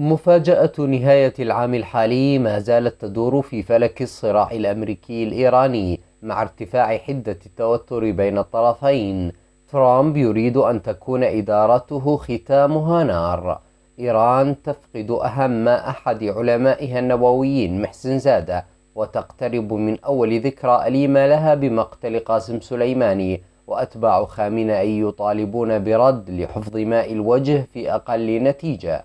مفاجأة نهاية العام الحالي ما زالت تدور في فلك الصراع الأمريكي الإيراني مع ارتفاع حدة التوتر بين الطرفين ترامب يريد أن تكون إدارته ختامها نار إيران تفقد أهم أحد علمائها النوويين محسن زادة وتقترب من أول ذكرى أليمة لها بمقتل قاسم سليماني وأتباع خامنئي يطالبون برد لحفظ ماء الوجه في أقل نتيجة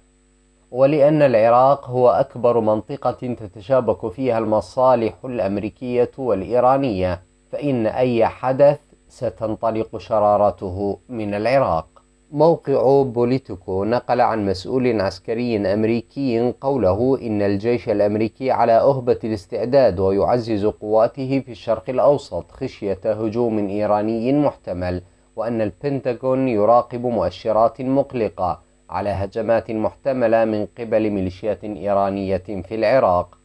ولأن العراق هو أكبر منطقة تتشابك فيها المصالح الأمريكية والإيرانية فإن أي حدث ستنطلق شرارته من العراق موقع بوليتيكو نقل عن مسؤول عسكري أمريكي قوله إن الجيش الأمريكي على أهبة الاستعداد ويعزز قواته في الشرق الأوسط خشية هجوم إيراني محتمل وأن البنتاغون يراقب مؤشرات مقلقة على هجمات محتملة من قبل ميليشيات إيرانية في العراق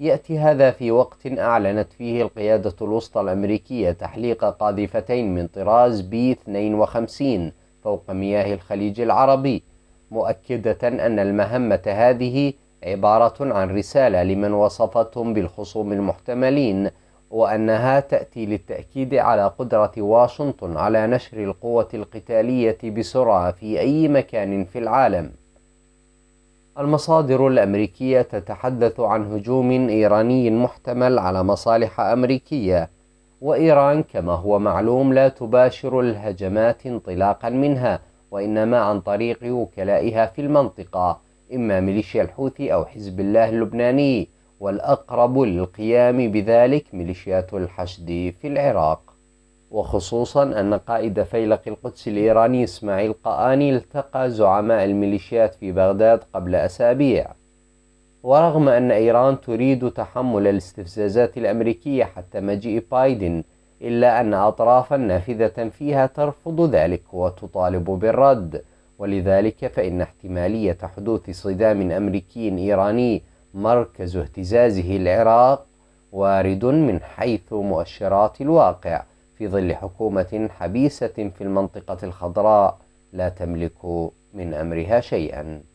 يأتي هذا في وقت أعلنت فيه القيادة الوسطى الأمريكية تحليق قاذفتين من طراز بي 52 فوق مياه الخليج العربي مؤكدة أن المهمة هذه عبارة عن رسالة لمن وصفتهم بالخصوم المحتملين وأنها تأتي للتأكيد على قدرة واشنطن على نشر القوة القتالية بسرعة في أي مكان في العالم المصادر الأمريكية تتحدث عن هجوم إيراني محتمل على مصالح أمريكية وإيران كما هو معلوم لا تباشر الهجمات انطلاقا منها وإنما عن طريق وكلائها في المنطقة إما ميليشيا الحوثي أو حزب الله اللبناني والأقرب للقيام بذلك ميليشيات الحشد في العراق وخصوصا أن قائد فيلق القدس الإيراني إسماعيل قآني التقى زعماء الميليشيات في بغداد قبل أسابيع ورغم أن إيران تريد تحمل الاستفزازات الأمريكية حتى مجيء بايدن إلا أن أطرافا نافذة فيها ترفض ذلك وتطالب بالرد ولذلك فإن احتمالية حدوث صدام أمريكي إيراني مركز اهتزازه العراق وارد من حيث مؤشرات الواقع في ظل حكومة حبيسة في المنطقة الخضراء لا تملك من أمرها شيئا